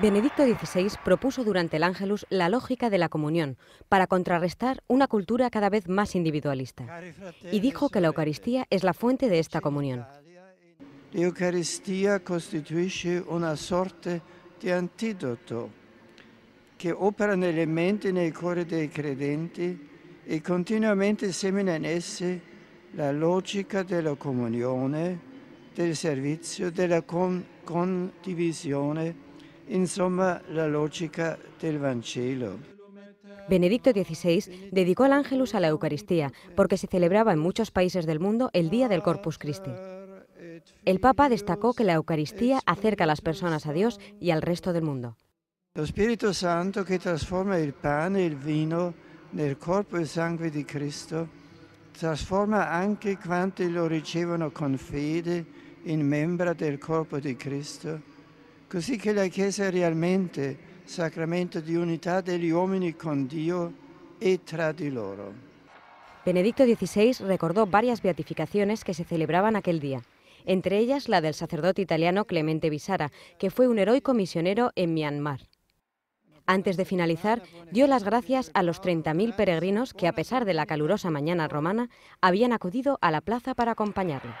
Benedicto XVI propuso durante el Ángelus la lógica de la comunión para contrarrestar una cultura cada vez más individualista y dijo que la Eucaristía es la fuente de esta comunión. La Eucaristía constituye una sorte de antídoto que opera en mente y en el corazón de los creyentes y continuamente semina en ese la lógica de la comunión, del servicio, de la condivisión insomma, la lógica del Vangelo. Benedicto XVI dedicó al Ángelus a la Eucaristía, porque se celebraba en muchos países del mundo el día del Corpus Christi. El Papa destacó que la Eucaristía acerca a las personas a Dios y al resto del mundo. El Espíritu Santo que transforma el pan y el vino el cuerpo y sangre de Cristo trasforma anche quanti lo ricevono con fede in membra del corpo di Cristo ...así que la Chiesa es realmente sacramento unidad de los hombres con Dios... y e tra di Benedicto XVI recordó varias beatificaciones que se celebraban aquel día, entre ellas la del sacerdote italiano Clemente Visara, que fue un heroico misionero en Myanmar. Antes de finalizar, dio las gracias a los 30.000 peregrinos que, a pesar de la calurosa mañana romana, habían acudido a la plaza para acompañarlo.